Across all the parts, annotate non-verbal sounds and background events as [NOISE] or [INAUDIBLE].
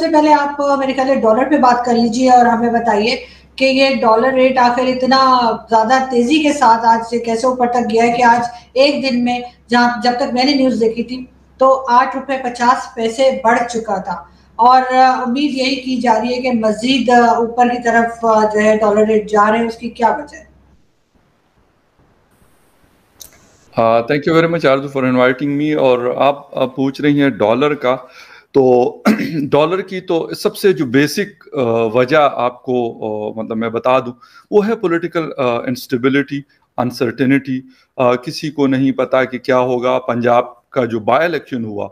सबसे पहले आप मेरे ख्याल डॉलर पे बात कर लीजिए और हमें बताइए कि ये डॉलर रेट आखिर इतना ज्यादा तेजी के साथ आज से कैसे ऊपर तक गया है कि आज एक दिन में जहाँ जब तक मैंने न्यूज देखी थी तो आठ रुपये पचास पैसे बढ़ चुका था और उम्मीद यही की जा रही है कि मजीद ऊपर की तरफ जो है डॉलर रेट जा रहे हैं उसकी क्या वजह है thank you very much Arzoo for inviting me और आप पूछ रही हैं डॉलर का तो डॉलर [CLEARS THROAT] की तो सबसे जो बेसिक वजह आपको मतलब मैं बता दूं वो है पॉलिटिकल इंस्टेबिलिटी अनसर्टेनिटी किसी को नहीं पता कि क्या होगा पंजाब का जो बाय इलेक्शन हुआ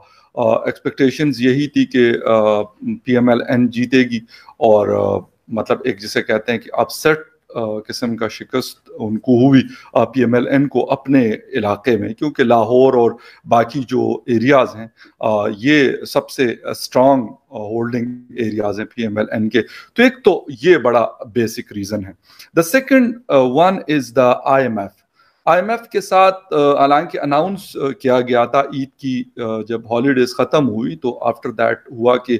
एक्सपेक्टेशंस uh, यही थी कि पीएमएलएन uh, जीतेगी और uh, मतलब एक जिसे कहते हैं कि अपसेट किस्म का शिकस्त उनको हुई पी एम एल एन को अपने इलाके में क्योंकि लाहौर और बाकी जो एरियाज़ हैं ये सबसे स्ट्रांग होल्डिंग एरियाज़ हैं पी एम एल एन के तो एक तो ये बड़ा बेसिक रीज़न है the second one is the I M F IMF के साथ हालांकि अनाउंस किया गया था ईद की जब हॉलीडेज ख़त्म हुई तो आफ्टर दैट हुआ कि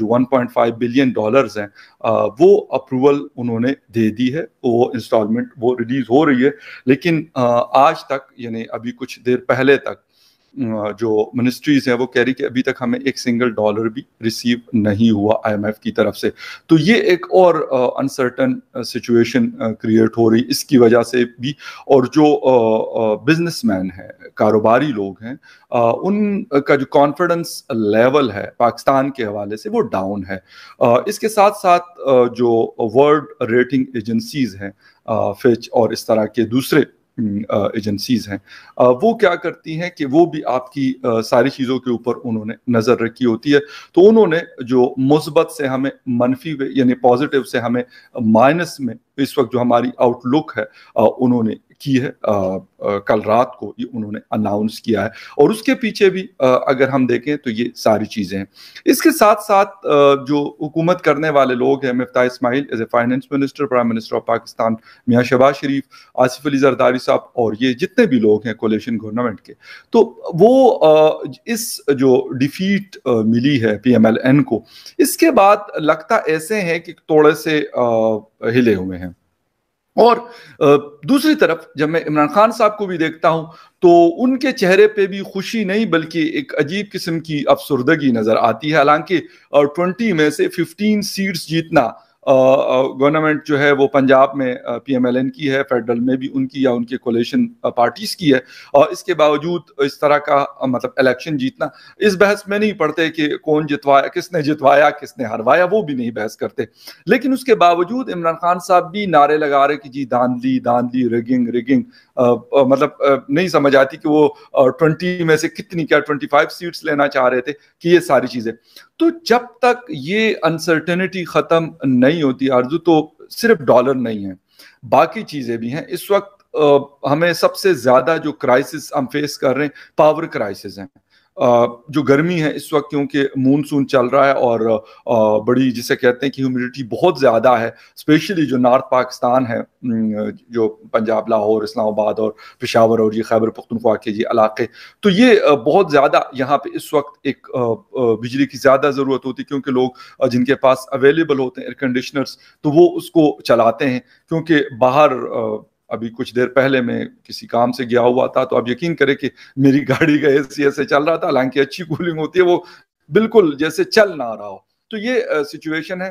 जो 1.5 बिलियन डॉलर्स हैं वो अप्रूवल उन्होंने दे दी है वो इंस्टॉलमेंट वो रिलीज़ हो रही है लेकिन आज तक यानी अभी कुछ देर पहले तक जो मिनिस्ट्रीज है वो कह रही कि अभी तक हमें एक सिंगल डॉलर भी रिसीव नहीं हुआ आईएमएफ की तरफ से तो ये एक और अनसर्टन सिचुएशन क्रिएट हो रही इसकी वजह से भी और जो बिजनेसमैन है कारोबारी लोग हैं उन उनका जो कॉन्फिडेंस लेवल है पाकिस्तान के हवाले से वो डाउन है इसके साथ साथ जो वर्ल्ड रेटिंग एजेंसीज हैं फिच और इस तरह के दूसरे एजेंसीज हैं वो क्या करती हैं कि वो भी आपकी सारी चीज़ों के ऊपर उन्होंने नज़र रखी होती है तो उन्होंने जो मुस्बत से हमें मनफी यानी पॉजिटिव से हमें माइनस में इस वक्त जो हमारी आउटलुक है उन्होंने की है आ, आ, कल रात को ये उन्होंने अनाउंस किया है और उसके पीछे भी आ, अगर हम देखें तो ये सारी चीज़ें हैं इसके साथ साथ आ, जो हुकूमत करने वाले लोग हैं Miftah Ismail as a finance minister prime minister of Pakistan Mian Shehbaz शरीफ आसिफ अली जरदारी साहब और ये जितने भी लोग हैं कोलेशन गवर्नमेंट के तो वो आ, इस जो डिफीट आ, मिली है पी एम एल एन को इसके बाद लगता ऐसे है कि थोड़े से आ, हिले हुए हैं और दूसरी तरफ जब मैं इमरान खान साहब को भी देखता हूं तो उनके चेहरे पे भी खुशी नहीं बल्कि एक अजीब किस्म की अफसरदगी नजर आती है हालांकि ट्वेंटी में से फिफ्टीन सीट्स जीतना गवर्नमेंट जो है वो पंजाब में पीएमएलएन की है फेडरल में भी उनकी या उनके कोलेशन पार्टीज की है और इसके बावजूद इस तरह का मतलब इलेक्शन जीतना इस बहस में नहीं पड़ते कि कौन जितवाया किसने जितवाया किसने हरवाया वो भी नहीं बहस करते लेकिन उसके बावजूद इमरान खान साहब भी नारे लगा रहे कि जी दान ली रिगिंग रिगिंग मतलब नहीं समझ आती कि वो ट्वेंटी में से कितनी क्या ट्वेंटी फाइव सीट्स लेना चाह रहे थे कि ये सारी चीजें तो जब तक ये अनसर्टेनिटी खत्म नहीं नहीं होती आरजू तो सिर्फ डॉलर नहीं है बाकी चीज़ें भी हैं इस वक्त हमें सबसे ज़्यादा जो क्राइसिस हम फेस कर रहे हैं पावर क्राइसिस हैं जो गर्मी है इस वक्त क्योंकि मानसून चल रहा है और बड़ी जिसे कहते हैं कि ह्यूमिडिटी बहुत ज़्यादा है स्पेशली जो नॉर्थ पाकिस्तान है जो पंजाब लाहौर इस्लामाबाद और पेशावर और ये खैबर पख्तनख्वा के ये इलाके तो ये बहुत ज़्यादा यहाँ पे इस वक्त एक बिजली की ज़्यादा ज़रूरत होती है क्योंकि लोग जिनके पास अवेलेबल होते हैं एयर कंडीशनर्स तो वो उसको चलाते हैं क्योंकि बाहर अभी कुछ देर पहले मैं किसी काम से गया हुआ था तो आप यकीन करें कि मेरी गाड़ी का एसी ऐसे चल रहा था हालांकि अच्छी कूलिंग होती है वो बिल्कुल जैसे चल ना रहा हो तो ये सिचुएशन है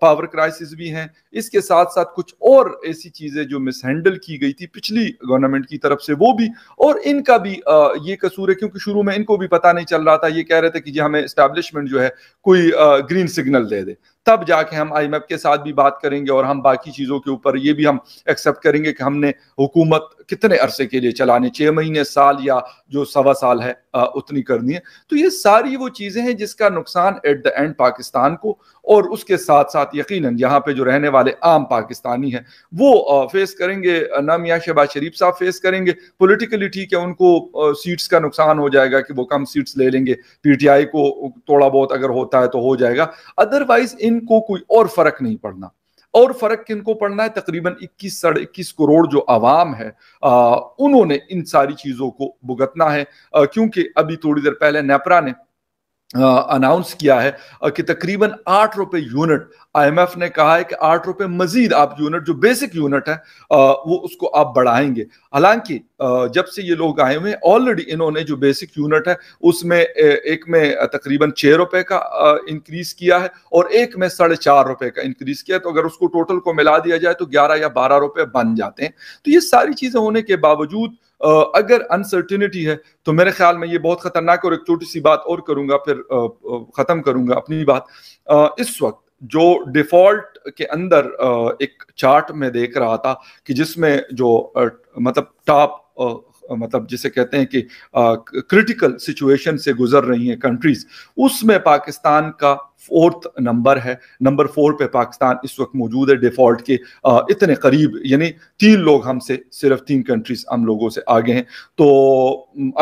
पावर क्राइसिस भी हैं इसके साथ साथ कुछ और ऐसी चीज़ें जो मिसहैंडल की गई थी पिछली गवर्नमेंट की तरफ से वो भी और इनका भी आ, ये कसूर है क्योंकि शुरू में इनको भी पता नहीं चल रहा था ये कह रहे थे कि जी हमें इस्टेब्लिशमेंट जो है कोई आ, ग्रीन सिग्नल दे दे तब जाके हम आई के साथ भी बात करेंगे और हम बाकी चीज़ों के ऊपर ये भी हम एक्सेप्ट करेंगे कि हमने हुकूमत कितने अरसे के लिए चलाने छह महीने साल या जो सवा साल है उतनी करनी है तो ये सारी वो चीज़ें हैं जिसका नुकसान एट द एंड पाकिस्तान को और उसके साथ साथ यकीनन यहाँ पे जो रहने वाले आम पाकिस्तानी हैं वो फेस करेंगे नामिया शहबाज शरीफ साहब फेस करेंगे पोलिटिकली ठीक है उनको सीट्स का नुकसान हो जाएगा कि वो कम सीट्स ले लेंगे पीटीआई को थोड़ा बहुत अगर होता है तो हो जाएगा अदरवाइज इन इनको कोई और फर्क नहीं पड़ना और फर्क किनको पड़ना है तकरीबन 21 साढ़े इक्कीस करोड़ जो आवाम है आ, उन्होंने इन सारी चीजों को भुगतना है क्योंकि अभी थोड़ी देर पहले नेपरा ने अनाउंस किया है कि तकरीबन आठ रुपए यूनिट आईएमएफ ने कहा है कि आठ रुपए मजीद आप यूनिट जो बेसिक यूनिट है वो उसको आप बढ़ाएंगे हालांकि जब से ये लोग आए हुए हैं ऑलरेडी इन्होंने जो बेसिक यूनिट है उसमें एक में तकरीबन छः रुपए का इंक्रीज किया है और एक में साढ़े चार रुपए का इंक्रीज किया है तो अगर उसको टोटल को मिला दिया जाए तो ग्यारह या बारह रुपए बन जाते हैं तो ये सारी चीज़ें होने के बावजूद अगर अनसर्टिनिटी है तो मेरे ख्याल में ये बहुत खतरनाक और एक छोटी सी बात और करूंगा फिर ख़त्म करूंगा अपनी बात इस वक्त जो डिफॉल्ट के अंदर एक चार्ट में देख रहा था कि जिसमें जो मतलब टॉप मतलब जिसे कहते हैं कि क्रिटिकल सिचुएशन से गुजर रही हैं कंट्रीज उसमें पाकिस्तान का फोर्थ नंबर है नंबर फोर पे पाकिस्तान इस वक्त मौजूद है डिफॉल्ट के इतने करीब यानी तीन लोग हमसे सिर्फ तीन कंट्रीज हम लोगों से आगे हैं तो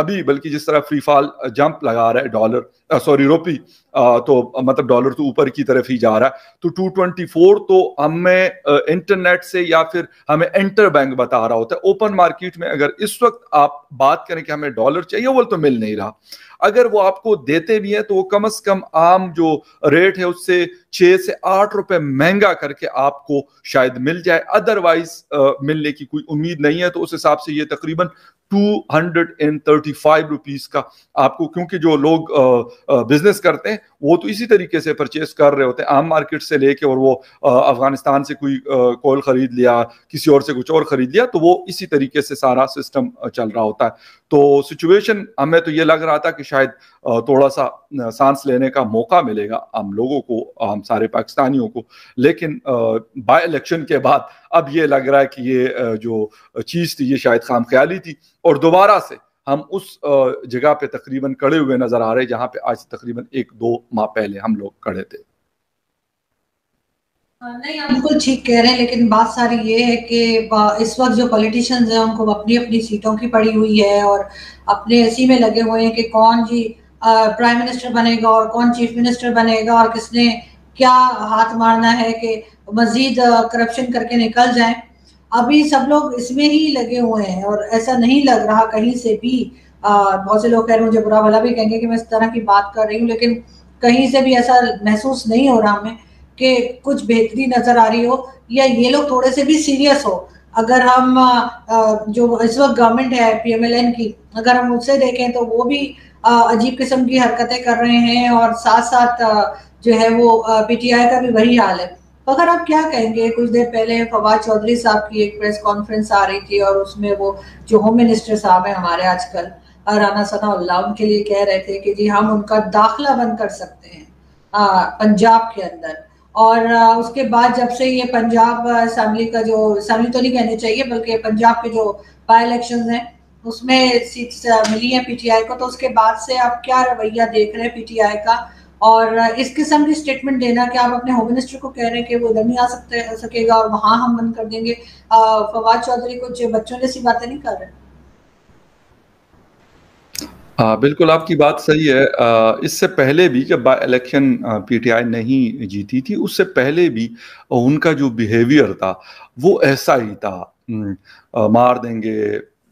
अभी बल्कि जिस तरह फ्री फॉल जंप लगा रहा है डॉलर सॉरी रोपी तो मतलब डॉलर तो ऊपर की तरफ ही जा रहा है तो 224 तो हमें इंटरनेट से या फिर हमें इंटर बैंक बता रहा होता है ओपन मार्केट में अगर इस वक्त आप बात करें कि हमें डॉलर चाहिए वो तो मिल नहीं रहा अगर वो आपको देते भी हैं तो वो कम से कम आम जो रेट है उससे छः से आठ रुपए महंगा करके आपको शायद मिल जाए अदरवाइज मिलने की कोई उम्मीद नहीं है तो उस हिसाब से ये तकरीबन two hundred and thirty five rupees का आपको क्योंकि जो लोग बिजनेस करते हैं वो तो इसी तरीके से परचेस कर रहे होते हैं आम मार्केट से लेके और वो अफगानिस्तान से कोई कोयल खरीद लिया किसी और से कुछ और खरीद लिया तो वो इसी तरीके से सारा सिस्टम चल रहा होता है तो सिचुएशन हमें तो ये लग रहा था कि शायद थोड़ा सा सांस लेने का मौका मिलेगा हम लोगों को हम सारे पाकिस्तानियों को लेकिन बाय इलेक्शन के बाद अब ये लग रहा है कि ये जो चीज़ थी ये शायद खाम ख्याली थी और दोबारा से हम उस जगह पे तकरीबन कड़े हुए नजर आ रहे जहाँ पे आज तकरीबन एक दो माह पहले हम लोग कड़े थे नहीं आप बिल्कुल ठीक कह रहे हैं लेकिन बात सारी ये है कि इस वक्त जो पॉलिटिशियंस हैं उनको अपनी अपनी सीटों की पड़ी हुई है और अपने इसी में लगे हुए हैं कि कौन जी प्राइम मिनिस्टर बनेगा और कौन चीफ मिनिस्टर बनेगा और किसने क्या हाथ मारना है कि मजीद करप्शन करके निकल जाएं अभी सब लोग इसमें ही लगे हुए हैं और ऐसा नहीं लग रहा कहीं से भी बहुत से लोग कह रहे हैं मुझे बुरा भला भी कहेंगे कि मैं इस तरह की बात कर रही हूँ लेकिन कहीं से भी ऐसा महसूस नहीं हो रहा हमें कि कुछ बेहतरी नजर आ रही हो या ये लोग थोड़े से भी सीरियस हो अगर हम जो इस वक्त गवर्नमेंट है पीएमएलएन की अगर हम उससे देखें तो वो भी अजीब किस्म की हरकतें कर रहे हैं और साथ साथ जो है वो पीटीआई का भी वही हाल है मगर अगर आप क्या कहेंगे कुछ देर पहले फवाद चौधरी साहब की एक प्रेस कॉन्फ्रेंस आ रही थी और उसमें वो जो होम मिनिस्टर साहब हैं हमारे आजकल राना सनाउल्ला उनके लिए कह रहे थे कि जी हम उनका दाखिला बंद कर सकते हैं पंजाब के अंदर और उसके बाद जब से ये पंजाब असम्बली का जो असम्बली तो नहीं कहनी चाहिए बल्कि पंजाब के जो बाई इलेक्शन हैं उसमें सीट मिली है पीटीआई को तो उसके बाद से आप क्या रवैया देख रहे हैं पीटीआई का और इस किस्म की स्टेटमेंट देना कि आप अपने होम मिनिस्टर को कह रहे हैं कि वो इधर नहीं आ सकते सकेगा और वहां हम बंद कर देंगे फवाद चौधरी कुछ बच्चों जैसी बातें नहीं कर रहे आ, बिल्कुल आपकी बात सही है आ, इससे पहले भी जब बाई इलेक्शन पीटीआई नहीं जीती थी उससे पहले भी उनका जो बिहेवियर था वो ऐसा ही था आ, मार देंगे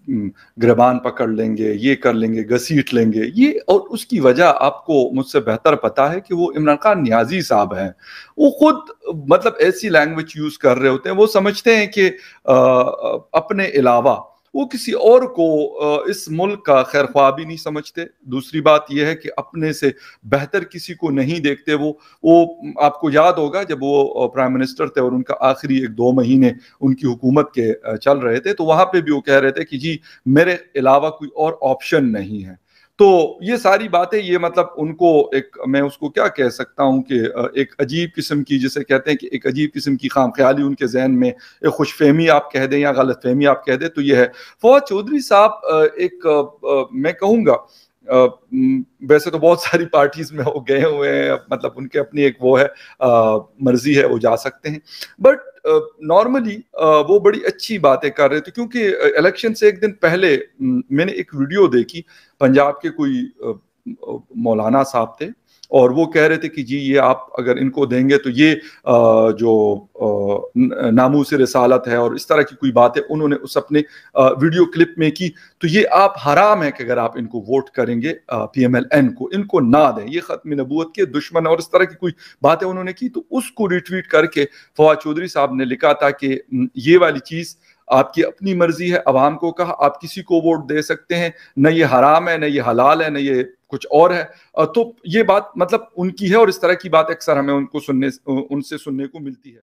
हम्म, ग्रबान पकड़ लेंगे ये कर लेंगे घसीट लेंगे ये और उसकी वजह आपको मुझसे बेहतर पता है कि वो इमरान खान न्याजी साहब हैं वो खुद मतलब ऐसी लैंग्वेज यूज़ कर रहे होते हैं वो समझते हैं कि अपने अलावा वो किसी और को इस मुल्क का खैर ख्वाब ही नहीं समझते दूसरी बात यह है कि अपने से बेहतर किसी को नहीं देखते वो वो आपको याद होगा जब वो प्राइम मिनिस्टर थे और उनका आखिरी एक दो महीने उनकी हुकूमत के चल रहे थे तो वहाँ पे भी वो कह रहे थे कि जी मेरे अलावा कोई और ऑप्शन नहीं है तो ये सारी बातें ये मतलब उनको एक मैं उसको क्या कह सकता हूँ कि एक अजीब किस्म की जिसे कहते हैं कि एक अजीब किस्म की खाम ख्याली उनके जहन में एक खुश फहमी आप कह दें या गलत फहमी आप कह दें तो ये है फौज चौधरी साहब एक मैं कहूँगा वैसे तो बहुत सारी पार्टीज में वो गए हुए हैं मतलब उनके अपनी एक वो है मर्जी है वो जा सकते हैं बट नॉर्मली वो बड़ी अच्छी बातें कर रहे थे क्योंकि इलेक्शन से एक दिन पहले मैंने एक वीडियो देखी पंजाब के कोई मौलाना साहब थे और वो कह रहे थे कि जी ये आप अगर इनको देंगे तो ये जो नामू से रसालत है और इस तरह की कोई बात है उन्होंने उस अपने वीडियो क्लिप में की तो ये आप हराम है कि अगर आप इनको वोट करेंगे पी एम एल एन को इनको ना दें ये ख़त्म नबूत के दुश्मन और इस तरह की कोई बातें उन्होंने की तो उसको रिट्वीट करके फवाद चौधरी साहब ने लिखा था कि ये वाली चीज़ आपकी अपनी मर्जी है अवाम को कहा आप किसी को वोट दे सकते हैं न ये हराम है न ये हलाल है न ये कुछ और है तो ये बात मतलब उनकी है और इस तरह की बात अक्सर हमें उनको सुनने उनसे सुनने को मिलती है